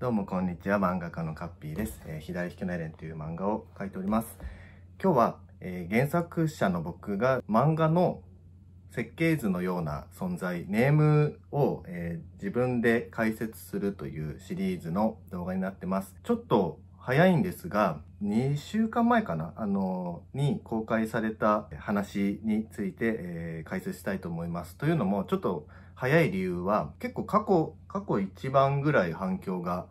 どうもこんにちは、漫画家のカッピーです。えー、左引きのエレンという漫画を描いております。今日は、えー、原作者の僕が漫画の設計図のような存在、ネームを、えー、自分で解説するというシリーズの動画になってます。ちょっと早いんですが、2週間前かなあのー、に公開された話について、え解説したいと思います。というのも、ちょっと早い理由は結構過去過去一番ぐらい反響が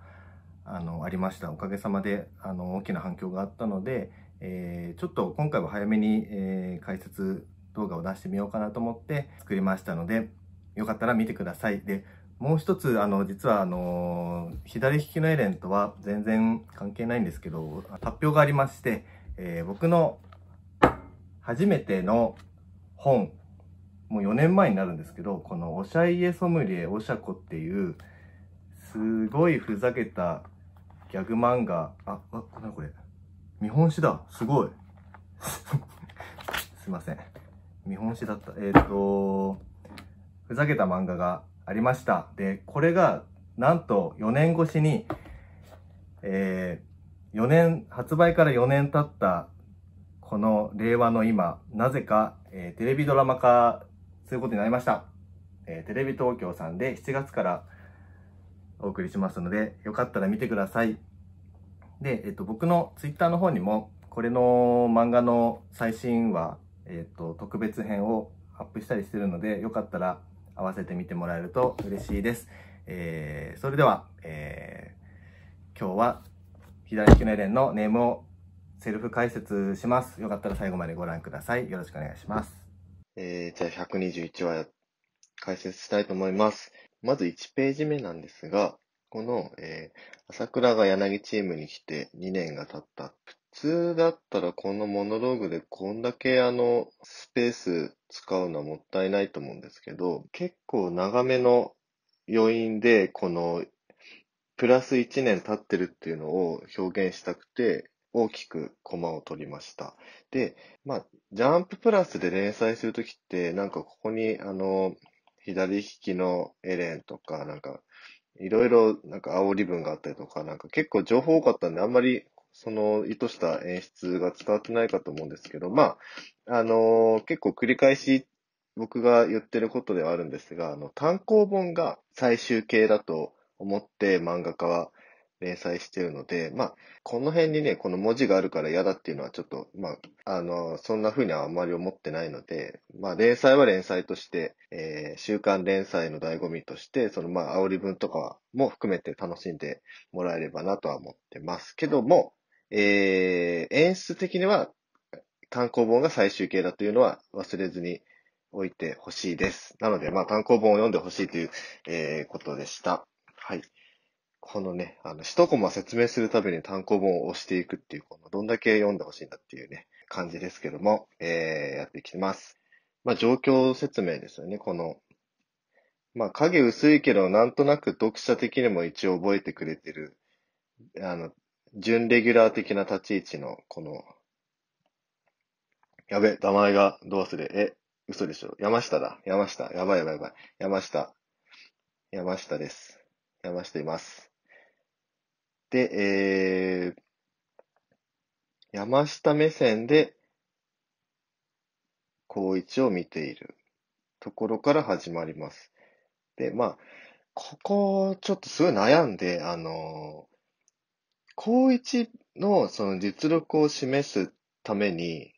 あのありましたおかげさまであの大きな反響があったので、えー、ちょっと今回は早めに、えー、解説動画を出してみようかなと思って作りましたのでよかったら見てくださいでもう一つあの実はあの左利きのエレンとは全然関係ないんですけど発表がありまして、えー、僕の初めての本もう4年前になるんですけど、このおしゃ家ソムリエおしゃこっていう、すごいふざけたギャグ漫画。あ、あ、なにこれ。見本史だ。すごい。すいません。見本史だった。えっ、ー、と、ふざけた漫画がありました。で、これが、なんと4年越しに、えー、4年、発売から4年経った、この令和の今、なぜか、えー、テレビドラマ化そういうことになりました。えー、テレビ東京さんで7月からお送りしますので、よかったら見てください。で、えっと、僕のツイッターの方にも、これの漫画の最新話、えっと、特別編をアップしたりしてるので、よかったら合わせて見てもらえると嬉しいです。えー、それでは、えー、今日は左利きのエレンのネームをセルフ解説します。よかったら最後までご覧ください。よろしくお願いします。えー、じゃあ121話解説したいと思います。まず1ページ目なんですが、この、えー、朝倉が柳チームに来て2年が経った。普通だったらこのモノローグでこんだけあの、スペース使うのはもったいないと思うんですけど、結構長めの余韻で、この、プラス1年経ってるっていうのを表現したくて、大きくコマを取りました。で、まあ、ジャンププラスで連載するときって、なんかここに、あの、左利きのエレンとか、なんか、いろいろ、なんか煽り文があったりとか、なんか結構情報多かったんで、あんまり、その意図した演出が伝わってないかと思うんですけど、まあ、あのー、結構繰り返し僕が言ってることではあるんですが、あの、単行本が最終形だと思って漫画家は連載してるので、まあ、この辺にね、この文字があるから嫌だっていうのはちょっと、まあ、あの、そんな風にはあんまり思ってないので、まあ、連載は連載として、えー、週刊連載の醍醐味として、その、まあ、煽り文とかも含めて楽しんでもらえればなとは思ってますけども、えー、演出的には単行本が最終形だというのは忘れずに置いてほしいです。なので、まあ、単行本を読んでほしいという、えー、ことでした。はい。このね、あの、一コマ説明するたびに単行本を押していくっていう、この、どんだけ読んでほしいんだっていうね、感じですけども、えー、やっていきます。まあ、状況説明ですよね、この。まあ、影薄いけど、なんとなく読者的にも一応覚えてくれてる、あの、準レギュラー的な立ち位置の、この、やべ、名前がどうするえ、嘘でしょ山下だ。山下。やばいやばいやばい。山下。山下です。山下います。で、えー、山下目線で、高一を見ているところから始まります。で、まあ、ここ、ちょっとすごい悩んで、あのー、高一のその実力を示すために、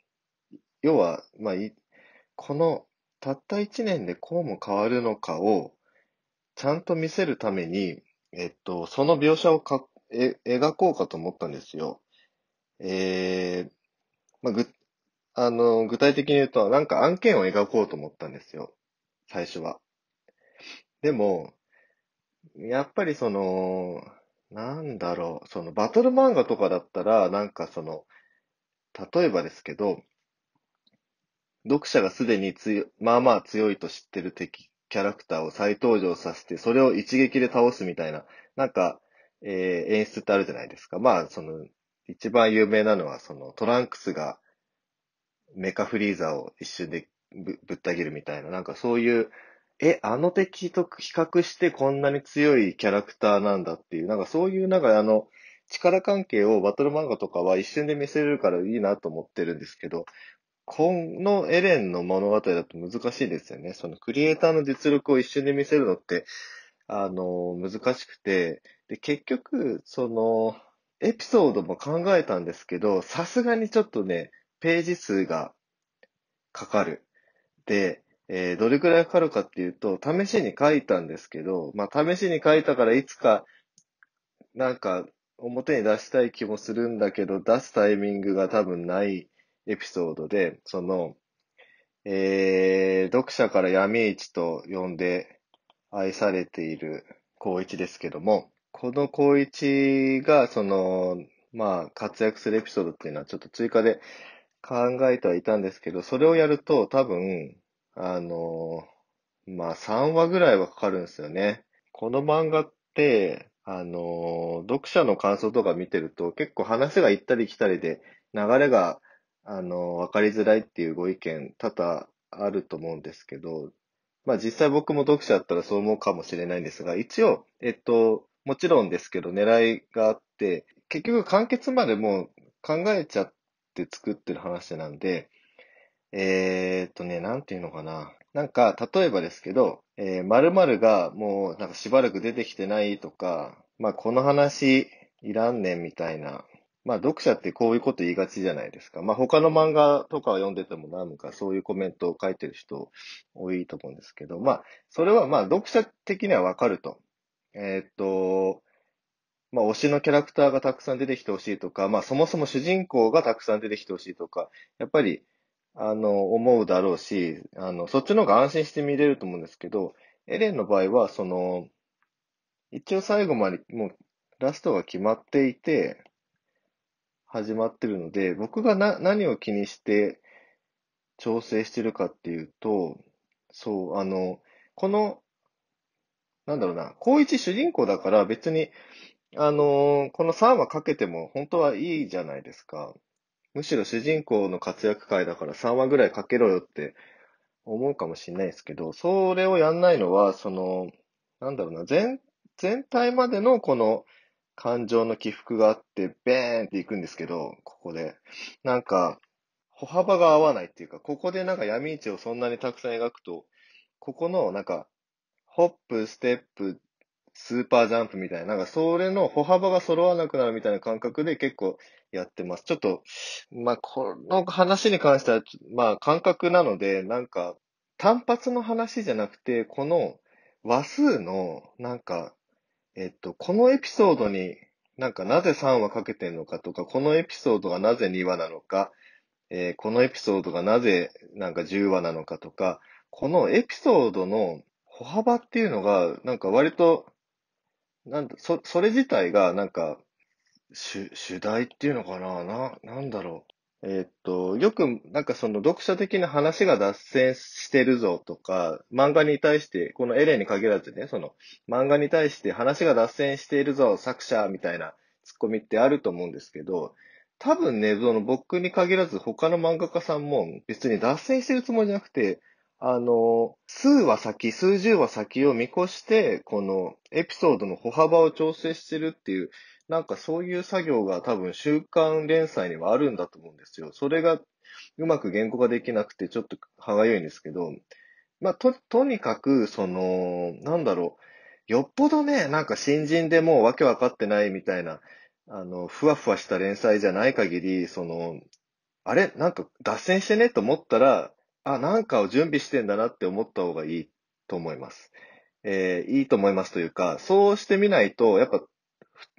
要は、まあ、このたった一年でこうも変わるのかを、ちゃんと見せるために、えっと、その描写をかえ、描こうかと思ったんですよ。えー、まあ、ぐ、あの、具体的に言うと、なんか案件を描こうと思ったんですよ。最初は。でも、やっぱりその、なんだろう、そのバトル漫画とかだったら、なんかその、例えばですけど、読者がすでに強、まあまあ強いと知ってる敵、キャラクターを再登場させて、それを一撃で倒すみたいな、なんか、えー、演出ってあるじゃないですか。まあ、その、一番有名なのは、その、トランクスがメカフリーザーを一瞬でぶぶった切るみたいな、なんかそういう、え、あの敵と比較してこんなに強いキャラクターなんだっていう、なんかそういう、なんかあの、力関係をバトル漫画とかは一瞬で見せれるからいいなと思ってるんですけど、このエレンの物語だと難しいですよね。そのクリエイターの実力を一瞬で見せるのって、あの、難しくて、で、結局、その、エピソードも考えたんですけど、さすがにちょっとね、ページ数がかかる。で、えー、どれくらいかかるかっていうと、試しに書いたんですけど、まあ、試しに書いたからいつか、なんか、表に出したい気もするんだけど、出すタイミングが多分ないエピソードで、その、えー、読者から闇市と呼んで愛されている高一ですけども、この高一が、その、まあ、活躍するエピソードっていうのはちょっと追加で考えてはいたんですけど、それをやると多分、あの、まあ、3話ぐらいはかかるんですよね。この漫画って、あの、読者の感想とか見てると結構話が行ったり来たりで流れが、あの、わかりづらいっていうご意見多々あると思うんですけど、まあ実際僕も読者だったらそう思うかもしれないんですが、一応、えっと、もちろんですけど狙いがあって、結局完結までもう考えちゃって作ってる話なんで、えー、っとね、なんていうのかな。なんか、例えばですけど、えー、〇〇がもうなんかしばらく出てきてないとか、まあこの話いらんねんみたいなまあ読者ってこういうこと言いがちじゃないですか。まあ他の漫画とかを読んでても何かそういうコメントを書いてる人多いと思うんですけど、まあそれはまあ読者的にはわかると。えー、っと、まあ、推しのキャラクターがたくさん出てきてほしいとか、まあ、そもそも主人公がたくさん出てきてほしいとか、やっぱり、あの、思うだろうし、あの、そっちの方が安心して見れると思うんですけど、エレンの場合は、その、一応最後まで、もう、ラストが決まっていて、始まってるので、僕がな、何を気にして調整してるかっていうと、そう、あの、この、なんだろうな、高一主人公だから別に、あのこの3話かけても本当はいいじゃないですか。むしろ主人公の活躍会だから3話ぐらいかけろよって思うかもしれないですけど、それをやんないのは、その、なんだろうな、全、全体までのこの感情の起伏があって、ベーンっていくんですけど、ここで。なんか、歩幅が合わないっていうか、ここでなんか闇市をそんなにたくさん描くと、ここのなんか、ホップ、ステップ、スーパージャンプみたいな、なんかそれの歩幅が揃わなくなるみたいな感覚で結構やってます。ちょっと、まあ、この話に関しては、まあ、感覚なので、なんか、単発の話じゃなくて、この話数の、なんか、えっと、このエピソードになんかなぜ3話かけてんのかとか、このエピソードがなぜ2話なのか、えー、このエピソードがなぜなんか10話なのかとか、このエピソードの歩幅っていうのが、なんか割と、なんだ、そ、それ自体がなんか、主、主題っていうのかなな、なんだろう。えっと、よく、なんかその読者的な話が脱線してるぞとか、漫画に対して、このエレンに限らずね、その、漫画に対して話が脱線しているぞ、作者、みたいなツッコミってあると思うんですけど、多分ね、その僕に限らず他の漫画家さんも別に脱線してるつもりじゃなくて、あの、数は先、数十は先を見越して、このエピソードの歩幅を調整してるっていう、なんかそういう作業が多分週刊連載にはあるんだと思うんですよ。それがうまく言語化できなくてちょっと歯がゆいんですけど、まあ、と、とにかく、その、なんだろう、よっぽどね、なんか新人でもうわけわかってないみたいな、あの、ふわふわした連載じゃない限り、その、あれなんか脱線してねと思ったら、あ、なんかを準備してんだなって思った方がいいと思います。えー、いいと思いますというか、そうしてみないと、やっぱ、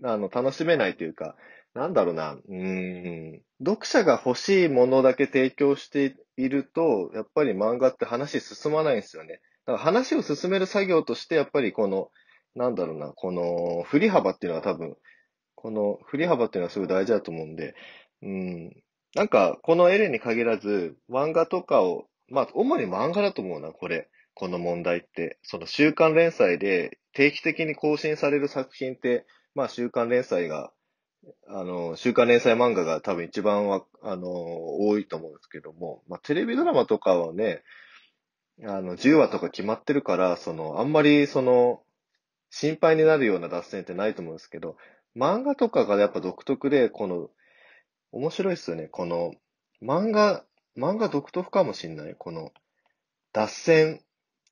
あの、楽しめないというか、なんだろうな、うん、読者が欲しいものだけ提供していると、やっぱり漫画って話進まないんですよね。だから話を進める作業として、やっぱりこの、なんだろうな、この振り幅っていうのは多分、この振り幅っていうのはすごい大事だと思うんで、うん、なんか、このエレンに限らず、漫画とかをまあ、主に漫画だと思うな、これ。この問題って。その週刊連載で定期的に更新される作品って、まあ、週刊連載が、あの、週刊連載漫画が多分一番は、あの、多いと思うんですけども、まあ、テレビドラマとかはね、あの、10話とか決まってるから、その、あんまり、その、心配になるような脱線ってないと思うんですけど、漫画とかがやっぱ独特で、この、面白いっすよね。この、漫画漫画独特かもしんない。この、脱線、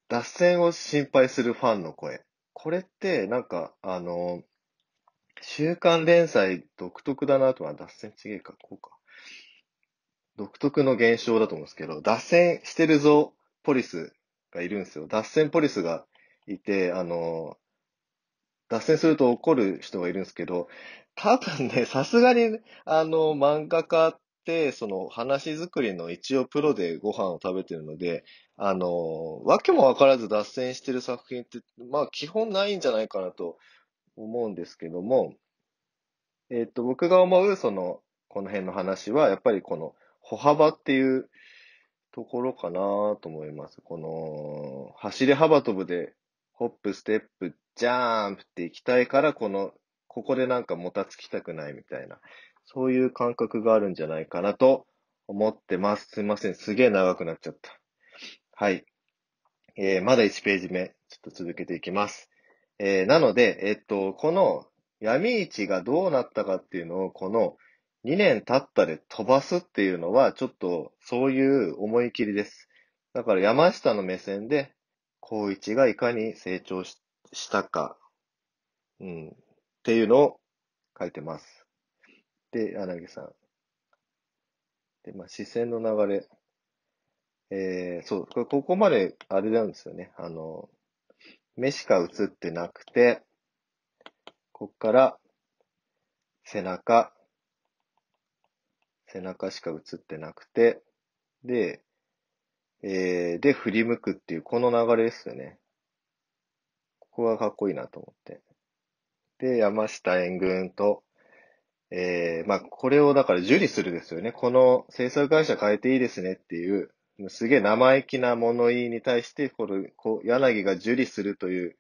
脱線を心配するファンの声。これって、なんか、あの、週刊連載独特だなとは、脱線ちげえか、こうか。独特の現象だと思うんですけど、脱線してるぞ、ポリスがいるんですよ。脱線ポリスがいて、あの、脱線すると怒る人がいるんですけど、多分ね、さすがに、あの、漫画家、その話作りの一応プロでご飯を食べてるので、あの、わけもわからず脱線してる作品って、まあ基本ないんじゃないかなと思うんですけども、えっ、と、僕が思う、その、この辺の話は、やっぱりこの、歩幅っていうところかなと思います。この、走り幅跳ぶで、ホップ、ステップ、ジャーンプっていきたいから、この、ここでなんかもたつきたくないみたいな。そういう感覚があるんじゃないかなと思ってます。すいません。すげえ長くなっちゃった。はい。えー、まだ1ページ目、ちょっと続けていきます。えー、なので、えっと、この闇市がどうなったかっていうのを、この2年経ったで飛ばすっていうのは、ちょっとそういう思い切りです。だから山下の目線で、高一がいかに成長したか、うん、っていうのを書いてます。で、柳さん。で、まあ、視線の流れ。えー、そう、これここまで、あれなんですよね。あの、目しか映ってなくて、こっから、背中、背中しか映ってなくて、で、えー、で、振り向くっていう、この流れですよね。ここがかっこいいなと思って。で、山下援軍と、えー、まあ、これをだから受理するですよね。この制作会社変えていいですねっていう、すげえ生意気な物言いに対して、この、こう、柳が受理するという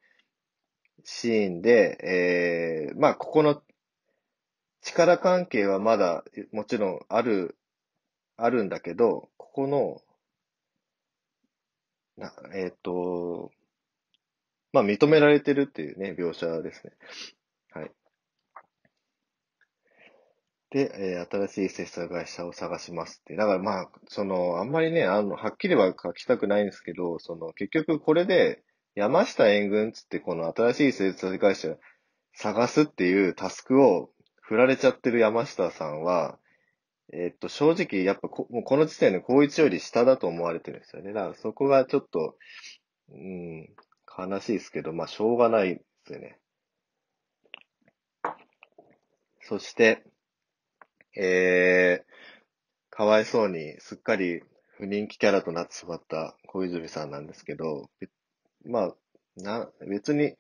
シーンで、えー、まあ、ここの力関係はまだ、もちろんある、あるんだけど、ここの、なえっ、ー、と、まあ、認められてるっていうね、描写ですね。で、えー、新しい制作会社を探しますって。だからまあ、その、あんまりね、あの、はっきりは書きたくないんですけど、その、結局これで、山下援軍つって、この新しい制作会社探すっていうタスクを振られちゃってる山下さんは、えー、っと、正直、やっぱこ、もうこの時点で高一より下だと思われてるんですよね。だからそこがちょっと、うん、悲しいですけど、まあ、しょうがないですよね。そして、えー、かわいそうにすっかり不人気キャラとなってしまった小泉さんなんですけど、まあ、な、別に、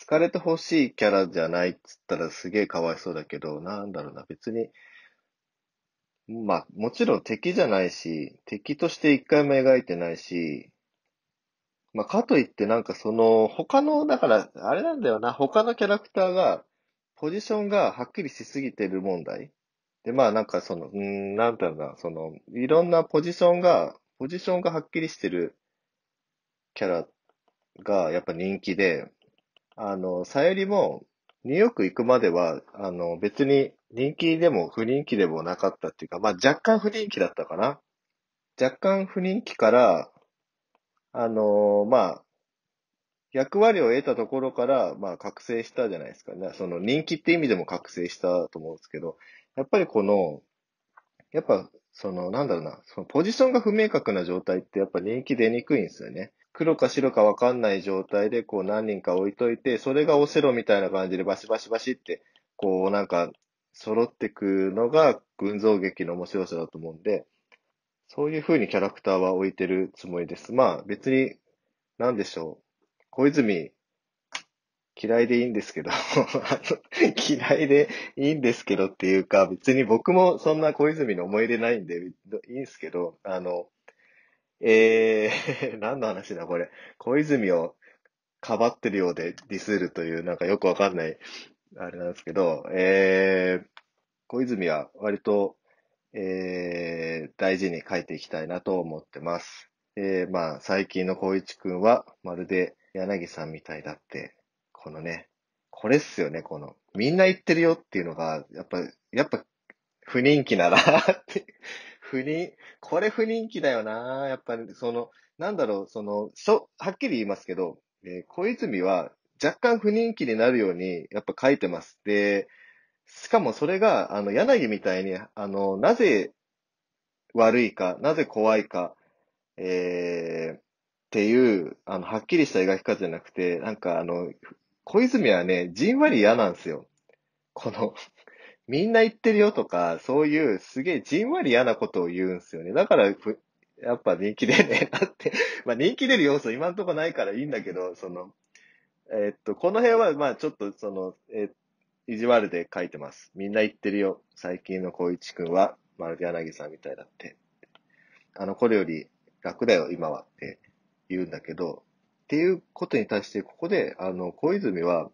好かれてほしいキャラじゃないっつったらすげえかわいそうだけど、なんだろうな、別に、まあ、もちろん敵じゃないし、敵として一回も描いてないし、まあ、かといってなんかその、他の、だから、あれなんだよな、他のキャラクターが、ポジションがはっきりしすぎてる問題。で、まあなんかその、うん、なんだろうな、その、いろんなポジションが、ポジションがはっきりしてるキャラがやっぱ人気で、あの、さゆりも、ニューヨーク行くまでは、あの、別に人気でも不人気でもなかったっていうか、まあ若干不人気だったかな。若干不人気から、あのまあ、役割を得たところから、まあ、覚醒したじゃないですかね。その人気って意味でも覚醒したと思うんですけど、やっぱりこの、やっぱ、その、なんだろうな、そのポジションが不明確な状態ってやっぱ人気出にくいんですよね。黒か白かわかんない状態で、こう何人か置いといて、それがオセロみたいな感じでバシバシバシって、こうなんか、揃ってくのが群像劇の面白さだと思うんで、そういう風にキャラクターは置いてるつもりです。まあ別に、なんでしょう。小泉、嫌いでいいんですけど 嫌いでいいんですけどっていうか、別に僕もそんな小泉の思い出ないんで、いいんすけど、あの、えー、何の話だこれ。小泉をかばってるようでディスるという、なんかよくわかんない、あれなんですけど、えー、小泉は割と、えー、大事に書いていきたいなと思ってます。えー、まあ、最近の小一くんは、まるで、柳さんみたいだって、このね、これっすよね、この、みんな言ってるよっていうのが、やっぱ、やっぱ、不人気だなって、不人、これ不人気だよなやっぱり、その、なんだろう、その、しょ、はっきり言いますけど、えー、小泉は若干不人気になるように、やっぱ書いてます。で、しかもそれが、あの、柳みたいに、あの、なぜ悪いか、なぜ怖いか、えー、っていう、あの、はっきりした描き方じゃなくて、なんかあの、小泉はね、じんわり嫌なんですよ。このみんな言ってるよとか、そういうすげえじんわり嫌なことを言うんですよね。だから、やっぱ人気出ねえなって まあ人気出る要素今んとこないからいいんだけど、その、えっと、この辺はまあちょっとその、え意地悪で書いてます。みんな言ってるよ。最近の小一くんは、まるで柳さんみたいだって。あのこれより楽だよ、今はって。言うんだけど、っていうことに対して、ここで、あの、小泉は、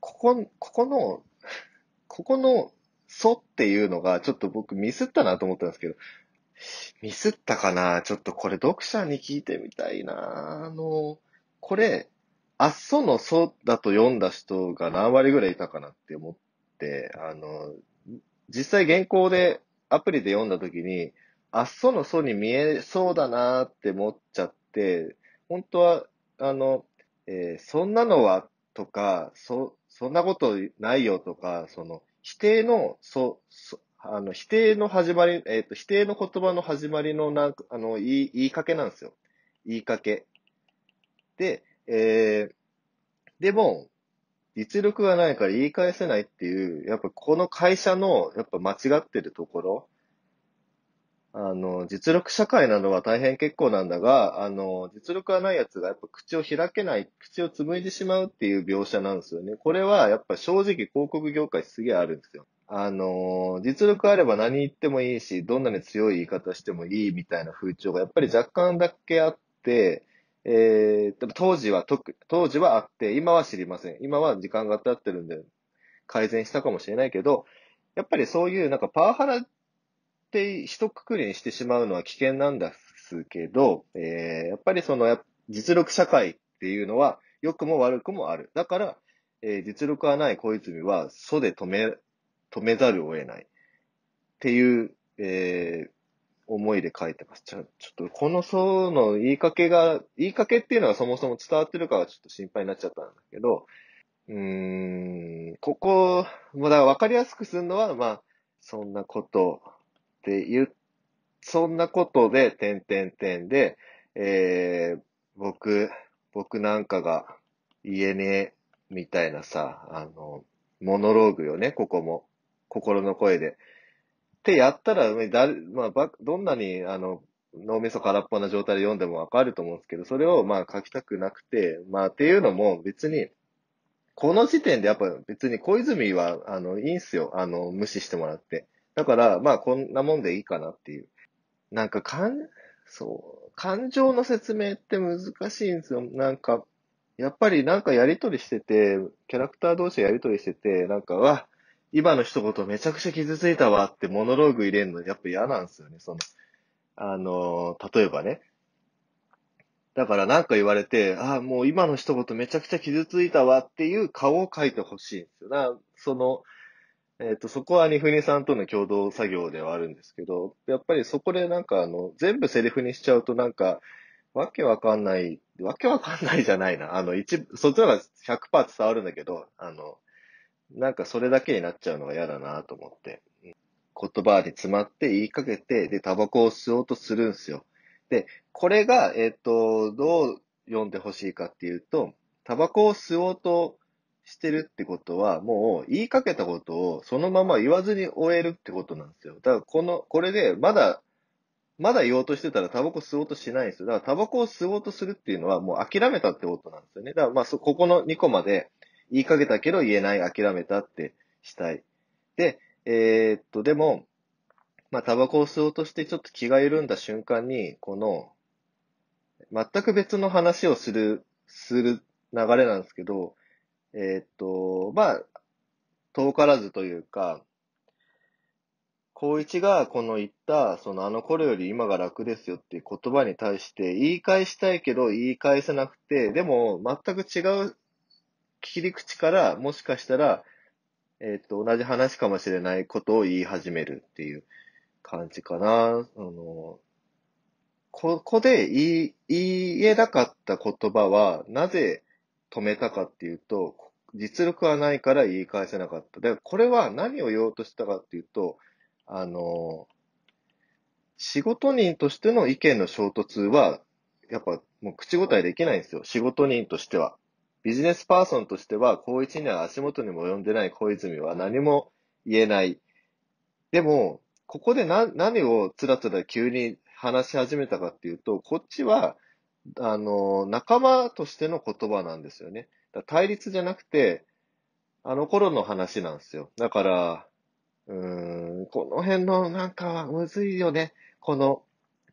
ここ、ここの、ここの、そっていうのが、ちょっと僕ミスったなと思ったんですけど、ミスったかなちょっとこれ読者に聞いてみたいなあの、これ、あっそのそだと読んだ人が何割ぐらいいたかなって思って、あの、実際原稿で、アプリで読んだ時に、あっそのそに見えそうだなって思っちゃって、本当は、あの、えー、そんなのはとか、そ、そんなことないよとか、その、否定の、そ、そあの、否定の始まり、えっ、ー、と、否定の言葉の始まりの、なんか、あの、言い、言いかけなんですよ。言いかけ。で、えー、でも、実力がないから言い返せないっていう、やっぱこの会社の、やっぱ間違ってるところあの、実力社会などは大変結構なんだが、あの、実力がない奴がやっぱ口を開けない、口を紡いでしまうっていう描写なんですよね。これはやっぱ正直広告業界すげえあるんですよ。あの、実力あれば何言ってもいいし、どんなに強い言い方してもいいみたいな風潮がやっぱり若干だけあって、えー、当時は特、当時はあって、今は知りません。今は時間が経ってるんで、改善したかもしれないけど、やっぱりそういうなんかパワハラって一括りにしてしまうのは危険なんですけど、えー、やっぱりその実力社会っていうのは良くも悪くもある。だから、えー、実力はない小泉は祖で止め、止めざるを得ないっていう、えー、思いで書いてます。ちょちょっとこの層の言いかけが、言いかけっていうのはそもそも伝わってるかはちょっと心配になっちゃったんだけど、うーん、ここ、まだから分かりやすくするのは、まあ、そんなことって言う、そんなことで、点点点で、えー、僕、僕なんかが言えねえ、みたいなさ、あの、モノローグよね、ここも。心の声で。ってやったら、だまあ、どんなに、あの、脳みそ空っぽな状態で読んでもわかると思うんですけど、それをまあ書きたくなくて、まあっていうのも別に、この時点でやっぱ別に小泉は、あの、いいんすよ。あの、無視してもらって。だから、まあこんなもんでいいかなっていう。なんか感、そう、感情の説明って難しいんですよ。なんか、やっぱりなんかやりとりしてて、キャラクター同士やりとりしてて、なんか、わ、今の一言めちゃくちゃ傷ついたわってモノローグ入れるのやっぱ嫌なんですよね。その、あの、例えばね。だからなんか言われて、ああ、もう今の一言めちゃくちゃ傷ついたわっていう顔を書いてほしいんですよ。な、その、えっ、と、そこはニフニさんとの共同作業ではあるんですけど、やっぱりそこでなんかあの、全部セリフにしちゃうとなんか、わけわかんない、わけわかんないじゃないな。あの、一、そっちの方が100%伝わるんだけど、あの、なんかそれだけになっちゃうのが嫌だなと思って。言葉に詰まって言いかけて、で、タバコを吸おうとするんですよ。で、これが、えっ、ー、と、どう読んでほしいかっていうと、タバコを吸おうとしてるってことは、もう言いかけたことをそのまま言わずに終えるってことなんですよ。だからこの、これでまだ、まだ言おうとしてたらタバコ吸おうとしないんですよ。だからタバコを吸おうとするっていうのはもう諦めたってことなんですよね。だからまあそ、ここの2個まで言いかけたけど言えない、諦めたってしたい。で、えー、っと、でも、まあタバコを吸おうとしてちょっと気が緩んだ瞬間に、この、全く別の話をする、する流れなんですけど、えー、っと、まあ、遠からずというか、高一がこの言った、そのあの頃より今が楽ですよっていう言葉に対して言い返したいけど言い返せなくて、でも全く違う切り口からもしかしたら、えっ、ー、と、同じ話かもしれないことを言い始めるっていう感じかな。あの、ここで言い、言えなかった言葉はなぜ止めたかっていうと、実力はないから言い返せなかった。で、これは何を言おうとしたかっていうと、あの、仕事人としての意見の衝突は、やっぱもう口答えできないんですよ。仕事人としては。ビジネスパーソンとしては、高一には足元にも及んでない小泉は何も言えない。でも、ここで何をつらつら急に話し始めたかっていうと、こっちは、あの、仲間としての言葉なんですよね。対立じゃなくて、あの頃の話なんですよ。だから、うーん、この辺のなんかむずいよね。この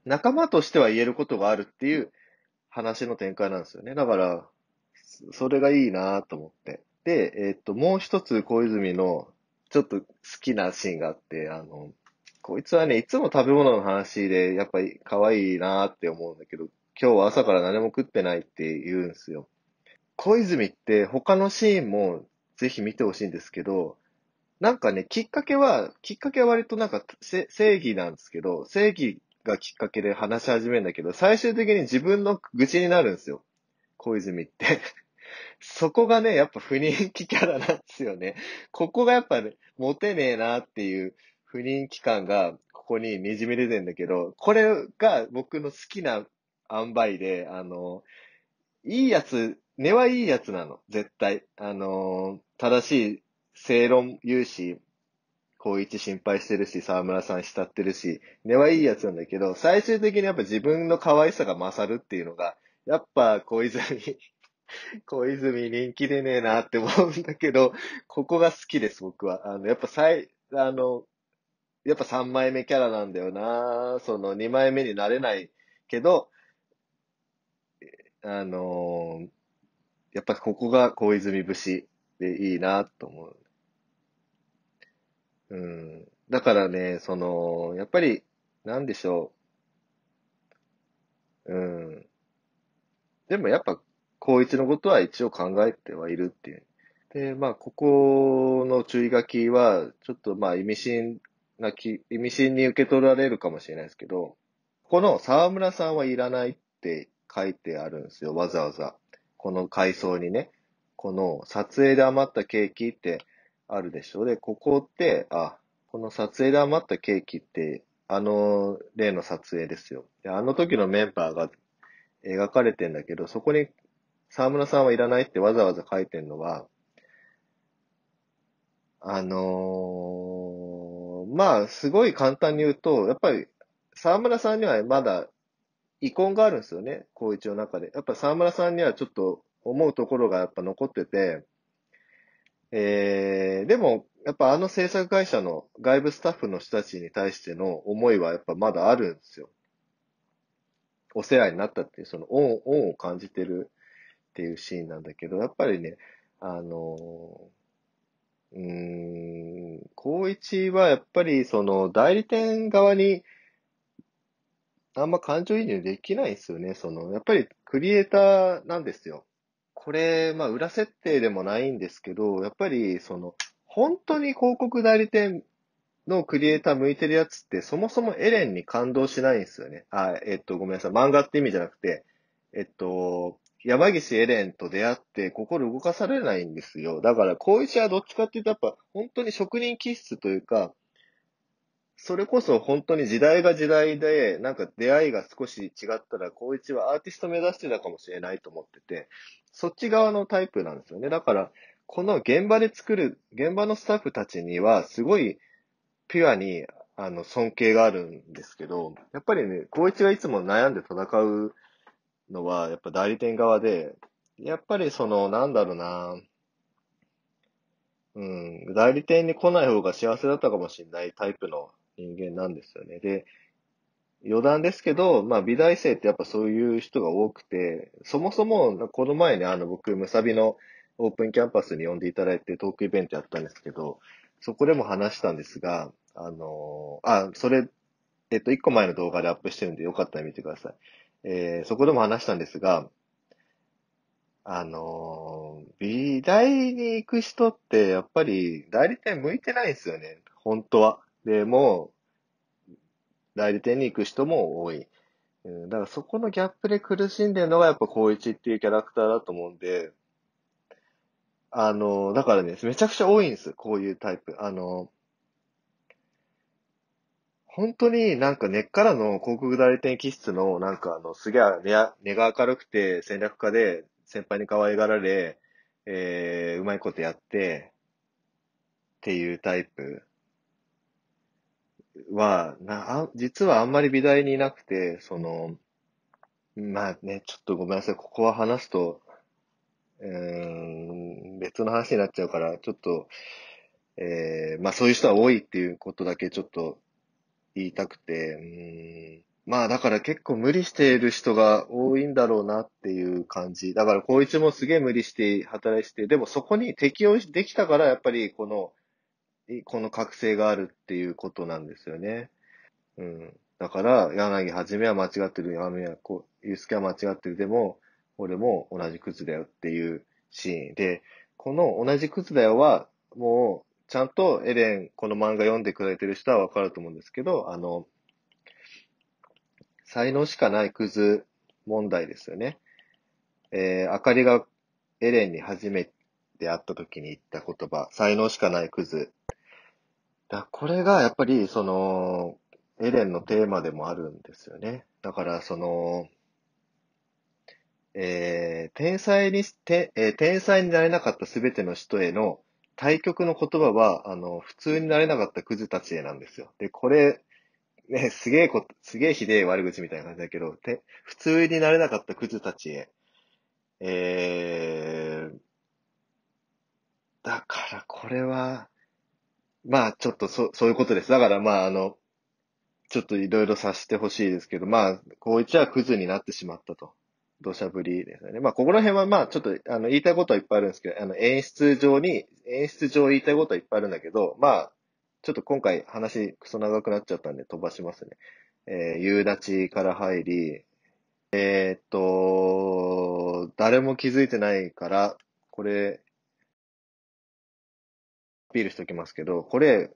仲間としては言えることがあるっていう話の展開なんですよね。だから、それがいいなと思って。で、えー、っと、もう一つ小泉のちょっと好きなシーンがあって、あの、こいつはね、いつも食べ物の話でやっぱり可愛いなって思うんだけど、今日は朝から何も食ってないって言うんですよ。小泉って他のシーンもぜひ見てほしいんですけど、なんかね、きっかけは、きっかけは割となんか正義なんですけど、正義がきっかけで話し始めるんだけど、最終的に自分の愚痴になるんですよ。小泉って そこがね、やっぱ不人気キャラなんですよね。ここがやっぱね、モテねえなっていう不人気感が、ここに滲み出てんだけど、これが僕の好きな塩梅で、あの、いいやつ根はいいやつなの、絶対。あのー、正しい正論言うし、高一心配してるし、沢村さん慕ってるし、根はいいやつなんだけど、最終的にやっぱ自分の可愛さが勝るっていうのが、やっぱ小泉 小泉人気でねえなって思うんだけど、ここが好きです、僕は。あの、やっぱ最、あの、やっぱ3枚目キャラなんだよなその2枚目になれないけど、あのーやっぱここが小泉節でいいなと思う。うん。だからね、その、やっぱり、なんでしょう。うん。でもやっぱ、高一のことは一応考えてはいるっていう。で、まあ、ここの注意書きは、ちょっとまあ、意味深なき、意味深に受け取られるかもしれないですけど、この沢村さんはいらないって書いてあるんですよ、わざわざ。この階層にね、この撮影で余ったケーキってあるでしょ。で、ここって、あ、この撮影で余ったケーキって、あの例の撮影ですよ。で、あの時のメンバーが描かれてんだけど、そこに沢村さんはいらないってわざわざ書いてんのは、あのー、まあ、すごい簡単に言うと、やっぱり沢村さんにはまだ遺恨があるんですよね、高一の中で。やっぱ沢村さんにはちょっと思うところがやっぱ残ってて、えー、でも、やっぱあの制作会社の外部スタッフの人たちに対しての思いはやっぱまだあるんですよ。お世話になったっていう、その恩、恩を感じてるっていうシーンなんだけど、やっぱりね、あの、うーん、高一はやっぱりその代理店側にあんま感情移入できないですよね。その、やっぱりクリエイターなんですよ。これ、まあ、裏設定でもないんですけど、やっぱり、その、本当に広告代理店のクリエイター向いてるやつって、そもそもエレンに感動しないんですよね。あ、えっと、ごめんなさい。漫画って意味じゃなくて、えっと、山岸エレンと出会って心動かされないんですよ。だから、光一はどっちかっていうと、やっぱ、本当に職人気質というか、それこそ本当に時代が時代で、なんか出会いが少し違ったら、高一はアーティスト目指してたかもしれないと思ってて、そっち側のタイプなんですよね。だから、この現場で作る、現場のスタッフたちには、すごいピュアに、あの、尊敬があるんですけど、やっぱりね、高一がいつも悩んで戦うのは、やっぱ代理店側で、やっぱりその、なんだろうな、うん、代理店に来ない方が幸せだったかもしれないタイプの人間なんですよね。で、余談ですけど、まあ、美大生ってやっぱそういう人が多くて、そもそも、この前ね、あの、僕、ムサビのオープンキャンパスに呼んでいただいてトークイベントやったんですけど、そこでも話したんですが、あのあ、それ、えっと、一個前の動画でアップしてるんで、よかったら見てください。えー、そこでも話したんですが、あの美大に行く人って、やっぱり代理店向いてないんですよね、本当は。でも、代理店に行く人も多い。だからそこのギャップで苦しんでるのがやっぱ高一っていうキャラクターだと思うんで、あの、だからね、めちゃくちゃ多いんです、こういうタイプ。あの、本当になんか根っからの広告代理店気質のなんかあの、すげえ根が明るくて戦略家で先輩に可愛がられ、えー、うまいことやって、っていうタイプ。は、な、実はあんまり美大にいなくて、その、まあね、ちょっとごめんなさい、ここは話すと、うん、別の話になっちゃうから、ちょっと、えー、まあそういう人は多いっていうことだけちょっと言いたくて、うん、まあだから結構無理している人が多いんだろうなっていう感じ。だから高一もすげえ無理して働いて、でもそこに適応できたからやっぱりこのこの覚醒があるっていうことなんですよね。うん。だから、柳はじめは間違ってる、雨やこう、ゆうすけは間違ってる、でも、俺も同じクズだよっていうシーンで、この同じクズだよは、もう、ちゃんとエレン、この漫画読んでくれてる人はわかると思うんですけど、あの、才能しかないクズ問題ですよね。えー、あかりがエレンに初めて会った時に言った言葉、才能しかないクズだこれがやっぱり、その、エレンのテーマでもあるんですよね。だから、その、えー、天才にて、えー、天才になれなかったすべての人への対局の言葉は、あの、普通になれなかったクズたちへなんですよ。で、これ、ね、すげえこと、すげえひでえ悪口みたいな感じだけど、て普通になれなかったクズたちへ。えー、だからこれは、まあ、ちょっとそ、そういうことです。だからまあ、あの、ちょっといろいろ察してほしいですけど、まあ、高一はクズになってしまったと。土砂降りですね。まあ、ここら辺はまあ、ちょっと、あの、言いたいことはいっぱいあるんですけど、あの、演出上に、演出上言いたいことはいっぱいあるんだけど、まあ、ちょっと今回話クソ長くなっちゃったんで飛ばしますね。えー、夕立から入り、えー、っと、誰も気づいてないから、これ、ピールしておきますけど、これ、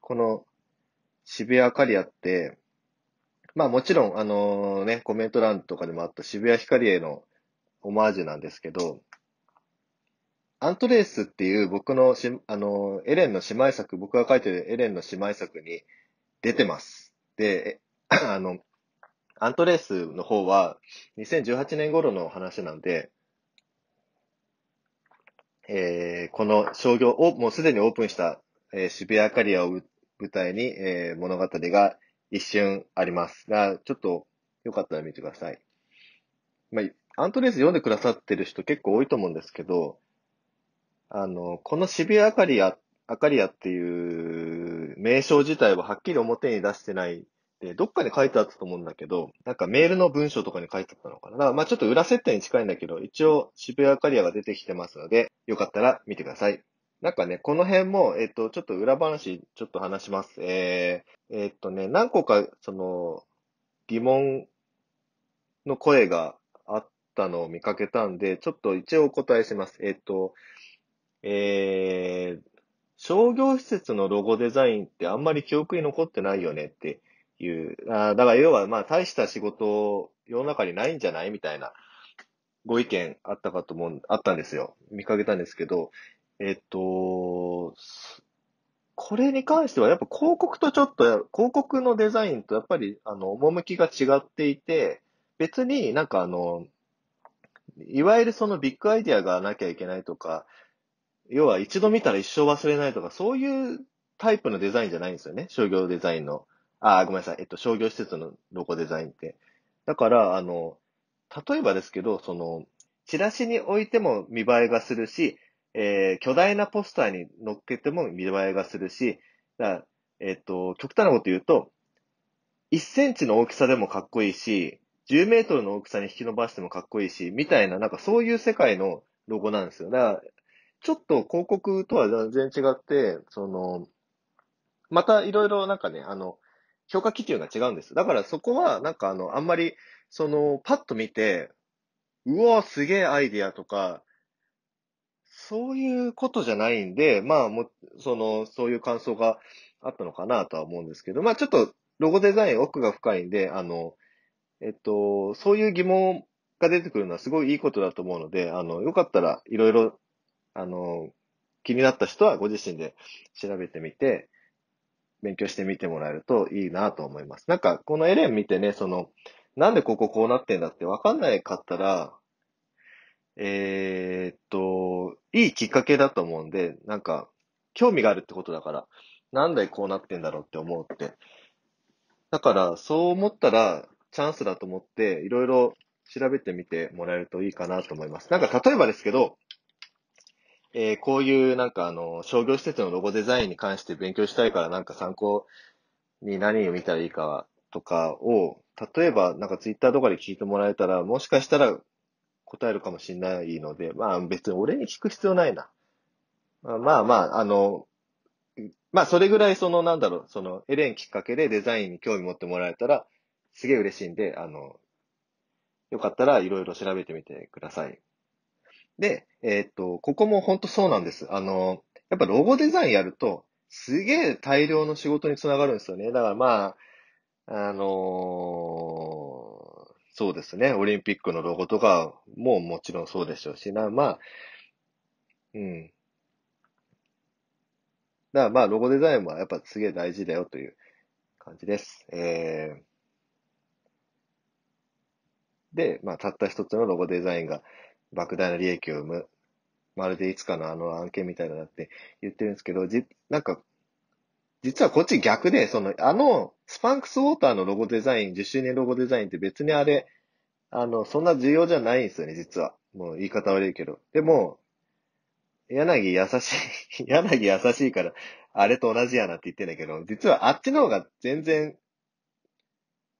この渋谷カリアって、まあもちろん、あのね、コメント欄とかでもあった渋谷ヒカリエのオマージュなんですけど、アントレースっていう僕のし、あの、エレンの姉妹作、僕が書いてるエレンの姉妹作に出てます。で、あの、アントレースの方は2018年頃の話なんで、えー、この商業を、もうすでにオープンした、えー、渋谷アカリアを舞台に、えー、物語が一瞬ありますが、ちょっとよかったら見てください。まあ、アントレース読んでくださってる人結構多いと思うんですけど、あの、この渋谷アカリア、アカリアっていう名称自体ははっきり表に出してないで、どっかに書いてあったと思うんだけど、なんかメールの文章とかに書いてあったのかな。まあちょっと裏設定に近いんだけど、一応渋谷カリアが出てきてますので、よかったら見てください。なんかね、この辺も、えっ、ー、と、ちょっと裏話、ちょっと話します。えー、えっ、ー、とね、何個か、その、疑問の声があったのを見かけたんで、ちょっと一応お答えします。えっ、と、えー、商業施設のロゴデザインってあんまり記憶に残ってないよねっていう、あだから要はまあ大した仕事世の中にないんじゃないみたいなご意見あったかと思う、あったんですよ。見かけたんですけど、えっと、これに関してはやっぱ広告とちょっと、広告のデザインとやっぱりあの、趣が違っていて、別になんかあの、いわゆるそのビッグアイディアがなきゃいけないとか、要は一度見たら一生忘れないとか、そういうタイプのデザインじゃないんですよね。商業デザインのあ、ごめんなさい。えっと、商業施設のロゴデザインって。だから、あの、例えばですけど、その、チラシに置いても見栄えがするし、えー、巨大なポスターに乗っけても見栄えがするし、だえっと、極端なこと言うと、1センチの大きさでもかっこいいし、10メートルの大きさに引き伸ばしてもかっこいいし、みたいな、なんかそういう世界のロゴなんですよ。だから、ちょっと広告とは全然違って、その、またいろいろなんかね、あの、評価基準が違うんです。だからそこは、なんかあの、あんまり、その、パッと見て、うわ、すげえアイディアとか、そういうことじゃないんで、まあ、も、その、そういう感想があったのかなとは思うんですけど、まあちょっと、ロゴデザイン奥が深いんで、あの、えっと、そういう疑問が出てくるのはすごいいいことだと思うので、あの、よかったらいろいろ、あの、気になった人はご自身で調べてみて、勉強してみてもらえるといいなと思います。なんか、このエレン見てね、その、なんでこここうなってんだってわかんないかったら、えー、っと、いいきっかけだと思うんで、なんか、興味があるってことだから、なんでこうなってんだろうって思うって。だから、そう思ったら、チャンスだと思って、いろいろ調べてみてもらえるといいかなと思います。なんか、例えばですけど、えー、こういうなんかあの、商業施設のロゴデザインに関して勉強したいからなんか参考に何を見たらいいかとかを、例えばなんかツイッターとかで聞いてもらえたら、もしかしたら答えるかもしれないので、まあ別に俺に聞く必要ないな。まあまあ、あの、まあそれぐらいそのなんだろう、そのエレンきっかけでデザインに興味持ってもらえたら、すげえ嬉しいんで、あの、よかったらいろいろ調べてみてください。で、えー、っと、ここも本当そうなんです。あの、やっぱロゴデザインやると、すげえ大量の仕事につながるんですよね。だからまあ、あのー、そうですね。オリンピックのロゴとかももちろんそうでしょうしな、まあ、うん。だからまあ、ロゴデザインはやっぱすげえ大事だよという感じです。えー、で、まあ、たった一つのロゴデザインが、莫大な利益を生む。まるでいつかのあの案件みたいだなって言ってるんですけど、じ、なんか、実はこっち逆で、その、あの、スパンクスウォーターのロゴデザイン、10周年ロゴデザインって別にあれ、あの、そんな重要じゃないんですよね、実は。もう言い方悪いけど。でも、柳優しい、柳優しいから、あれと同じやなって言ってんだけど、実はあっちの方が全然、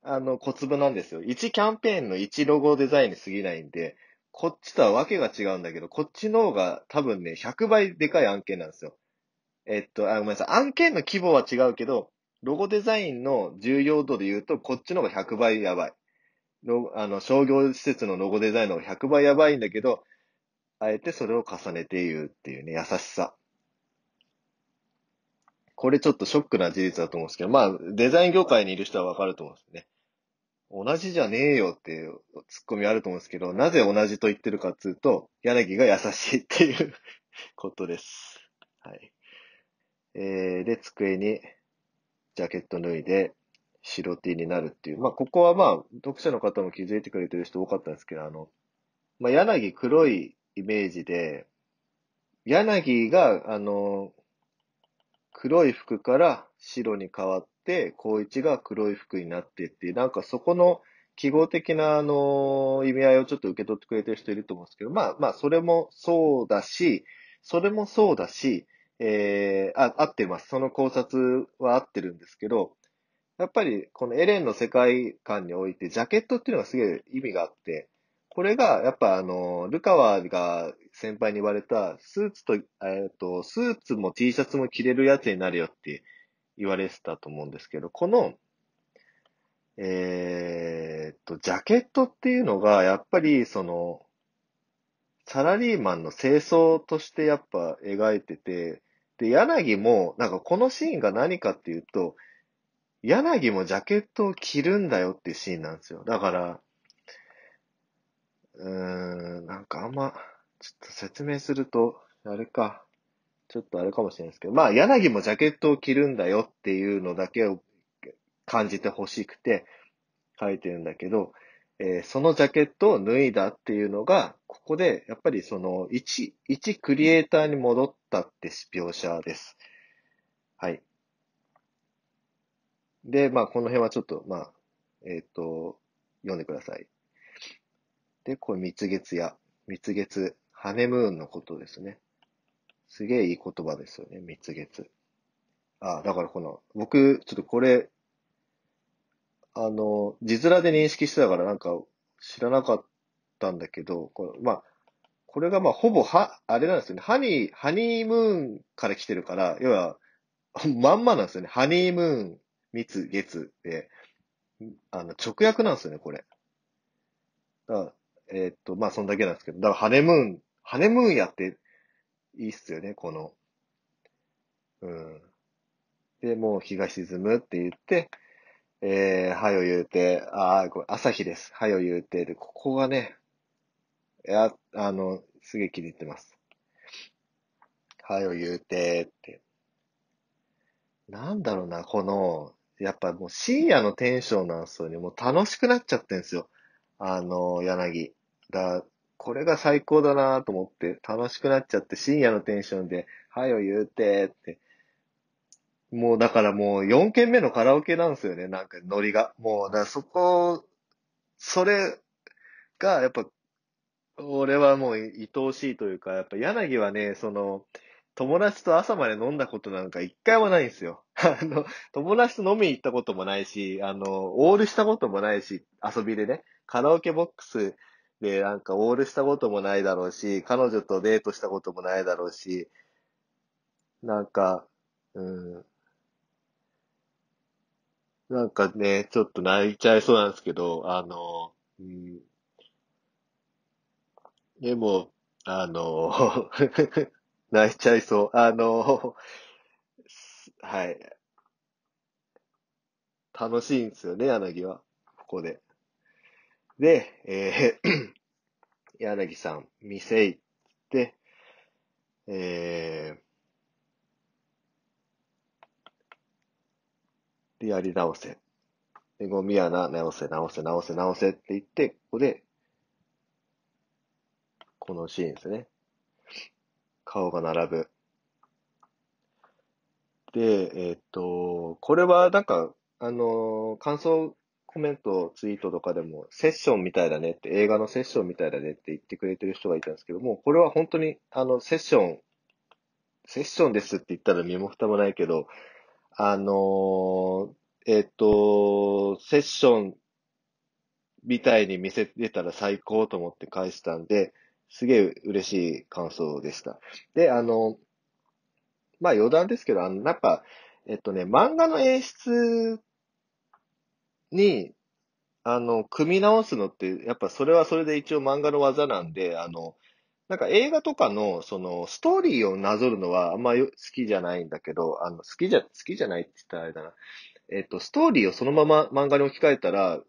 あの、小粒なんですよ。1キャンペーンの1ロゴデザインに過ぎないんで、こっちとはわけが違うんだけど、こっちの方が多分ね、100倍でかい案件なんですよ。えっと、あ、ごめんなさい。案件の規模は違うけど、ロゴデザインの重要度で言うと、こっちの方が100倍やばい。あの、商業施設のロゴデザインの方が100倍やばいんだけど、あえてそれを重ねて言うっていうね、優しさ。これちょっとショックな事実だと思うんですけど、まあ、デザイン業界にいる人はわかると思うんですね。同じじゃねえよっていうツッコミあると思うんですけど、なぜ同じと言ってるかっていうと、柳が優しいっていう ことです。はい。えー、で、机にジャケット脱いで、白 T になるっていう。まあ、ここはまあ、読者の方も気づいてくれてる人多かったんですけど、あの、まあ、柳黒いイメージで、柳が、あの、黒い服から白に変わっ、高一が黒い服になってっていう、なんかそこの記号的な、あの、意味合いをちょっと受け取ってくれてる人いると思うんですけど、まあまあ、それもそうだし、それもそうだし、えー、あ、合ってます。その考察は合ってるんですけど、やっぱりこのエレンの世界観において、ジャケットっていうのがすげえ意味があって、これが、やっぱあの、ルカワが先輩に言われた、スーツと、えっ、と、スーツも T シャツも着れるやつになるよって言われてたと思うんですけど、この、えー、と、ジャケットっていうのが、やっぱりその、サラリーマンの清掃としてやっぱ描いてて、で、柳も、なんかこのシーンが何かっていうと、柳もジャケットを着るんだよっていうシーンなんですよ。だから、うーん、なんかあんま、ちょっと説明すると、あれか。ちょっとあれかもしれないですけど、まあ、柳もジャケットを着るんだよっていうのだけを感じてほしくて書いてるんだけど、えー、そのジャケットを脱いだっていうのが、ここで、やっぱりその、一、一クリエイターに戻ったって描写です。はい。で、まあ、この辺はちょっと、まあ、えっ、ー、と、読んでください。で、これ、蜜月や、蜜月、ハネムーンのことですね。すげえいい言葉ですよね、蜜月。あ、だからこの、僕、ちょっとこれ、あの、字面で認識してたからなんか知らなかったんだけど、このまあ、これがまあほぼは、あれなんですよね。ハニー、ハニームーンから来てるから、要は、まんまなんですよね。ハニームーン、蜜月で、あの、直訳なんですよね、これ。だえー、っと、まあ、そんだけなんですけど、だから、ハネムーン、ハネムーンやっていいっすよね、この。うん。で、もう日が沈むって言って、えー、はよ言うて、ああ、これ朝日です。はよ言うて、で、ここがね、いや、あの、すげえ気に入ってます。はよ言うて、って。なんだろうな、この、やっぱもう深夜のテンションなんすよね。もう楽しくなっちゃってんすよ。あの、柳。だ、これが最高だなと思って、楽しくなっちゃって、深夜のテンションで、はいを言うて、って。もうだからもう4軒目のカラオケなんですよね、なんかノリが。もう、だそこ、それが、やっぱ、俺はもう愛おしいというか、やっぱ柳はね、その、友達と朝まで飲んだことなんか一回もないんですよ。あの、友達と飲みに行ったこともないし、あの、オールしたこともないし、遊びでね、カラオケボックスで、なんかオールしたこともないだろうし、彼女とデートしたこともないだろうし、なんか、うん。なんかね、ちょっと泣いちゃいそうなんですけど、あの、うん。でも、あの、泣いちゃいそう。あの、はい。楽しいんですよね、柳は。ここで。で、えー 柳さん、店行って、えー、で、やり直せ。で、ゴミ穴、直せ、直せ、直せ、直せって言って、ここで、このシーンですね。顔が並ぶ。で、えー、っと、これはなんか、あのー、感想コメント、ツイートとかでも、セッションみたいだねって、映画のセッションみたいだねって言ってくれてる人がいたんですけども、これは本当に、あの、セッション、セッションですって言ったら身も蓋もないけど、あのー、えっ、ー、と、セッションみたいに見せ出たら最高と思って返したんで、すげえ嬉しい感想でした。で、あの、まあ余談ですけど、あの、やっぱ、えっとね、漫画の演出に、あの、組み直すのって、やっぱそれはそれで一応漫画の技なんで、あの、なんか映画とかの、その、ストーリーをなぞるのはあんま好きじゃないんだけど、あの、好きじゃ、好きじゃないって言ったらあれだな。えっと、ストーリーをそのまま漫画に置き換えたら、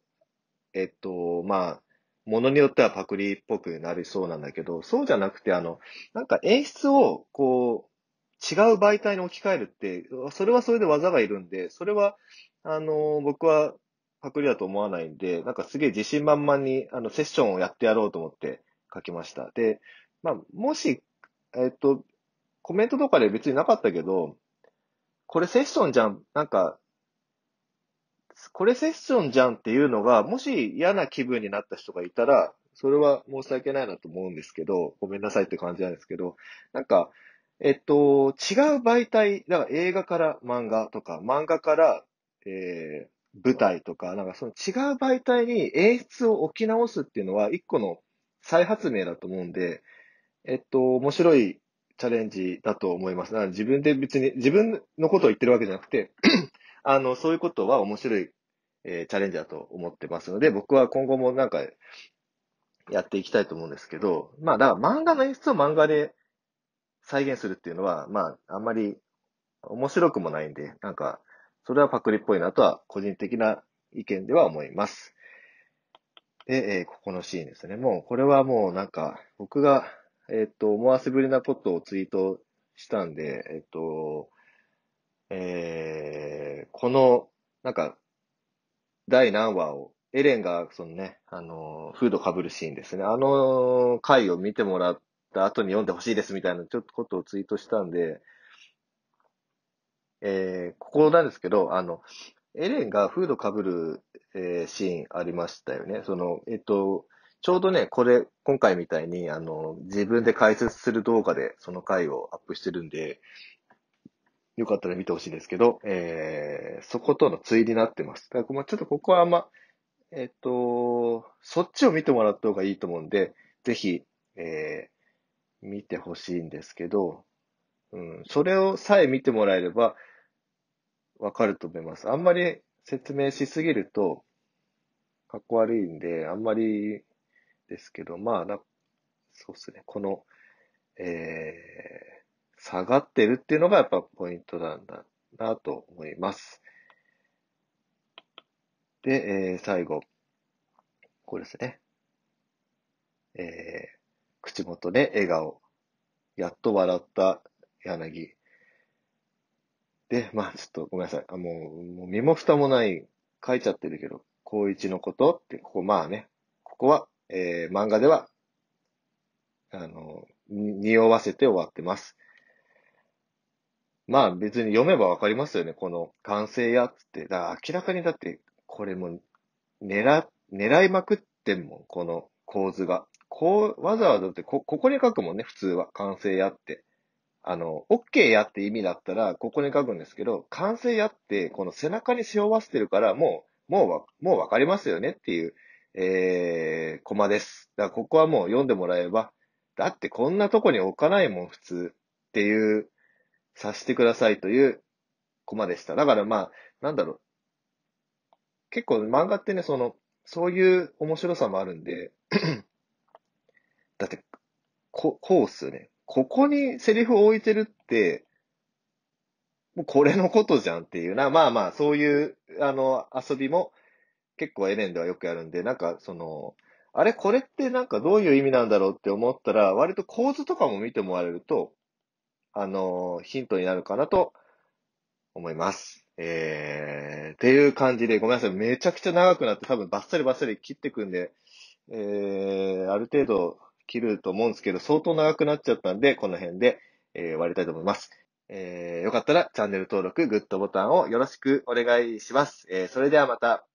えっと、まあ、ものによってはパクリっぽくなりそうなんだけど、そうじゃなくて、あの、なんか演出を、こう、違う媒体に置き換えるって、それはそれで技がいるんで、それは、あの、僕はパクリだと思わないんで、なんかすげえ自信満々に、あの、セッションをやってやろうと思って書きました。で、まあ、もし、えっと、コメントとかで別になかったけど、これセッションじゃん、なんか、これセッションじゃんっていうのが、もし嫌な気分になった人がいたら、それは申し訳ないなと思うんですけど、ごめんなさいって感じなんですけど、なんか、えっと、違う媒体、だから映画から漫画とか、漫画から、えー、舞台とか、なんかその違う媒体に演出を置き直すっていうのは一個の再発明だと思うんで、えっと、面白いチャレンジだと思います。自分で別に、自分のことを言ってるわけじゃなくて、あの、そういうことは面白い、えー、チャレンジだと思ってますので、僕は今後もなんか、やっていきたいと思うんですけど、まあ、だから漫画の演出を漫画で再現するっていうのは、まあ、あんまり面白くもないんで、なんか、それはパクリっぽいなとは、個人的な意見では思います。で、えー、ここのシーンですね。もう、これはもうなんか、僕が、えっ、と、思わせぶりなことをツイートしたんで、えっ、と、えー、この、なんか、第何話を、エレンが、そのね、あの、フード被るシーンですね。あの回を見てもらった後に読んでほしいですみたいな、ちょっとことをツイートしたんで、えー、ここなんですけど、あの、エレンがフードかぶる、えー、シーンありましたよね。その、えっと、ちょうどね、これ、今回みたいに、あの、自分で解説する動画で、その回をアップしてるんで、よかったら見てほしいですけど、えー、そことの対になってます。だから、まあ、ちょっとここはあんま、えっと、そっちを見てもらった方がいいと思うんで、ぜひ、えー、見てほしいんですけど、うん、それをさえ見てもらえれば、わかると思います。あんまり説明しすぎると、かっこ悪いんで、あんまりですけど、まあ、なそうですね。この、えー、下がってるっていうのがやっぱポイントなんだなと思います。で、えー、最後。これですね。えー、口元で笑顔。やっと笑った柳。で、まあちょっとごめんなさい。あもう、もう身も蓋もない、書いちゃってるけど、高一のことって、ここまあね、ここは、えー、漫画では、あの、匂わせて終わってます。まあ別に読めばわかりますよね、この完成やって。だから明らかにだって、これも狙、狙いまくってんもん、この構図が。こう、わざわざってこ、ここに書くもんね、普通は。完成やって。あの、OK やって意味だったら、ここに書くんですけど、完成やって、この背中に背負わせてるから、もう、もう、もうわかりますよねっていう、えー、コマです。だからここはもう読んでもらえば、だってこんなとこに置かないもん、普通っていう、さしてくださいというコマでした。だからまあ、なんだろう。結構漫画ってね、その、そういう面白さもあるんで、だって、こ、こうっすよね。ここにセリフを置いてるって、もうこれのことじゃんっていうな、まあまあ、そういう、あの、遊びも結構エレンではよくやるんで、なんかその、あれこれってなんかどういう意味なんだろうって思ったら、割と構図とかも見てもらえると、あの、ヒントになるかなと思います。えー、っていう感じで、ごめんなさい。めちゃくちゃ長くなって多分バッサリバッサリ切ってくんで、えー、ある程度切ると思うんですけど、相当長くなっちゃったんで、この辺で、えー、終わりたいと思います。えー、よかったらチャンネル登録、グッドボタンをよろしくお願いします。えー、それではまた。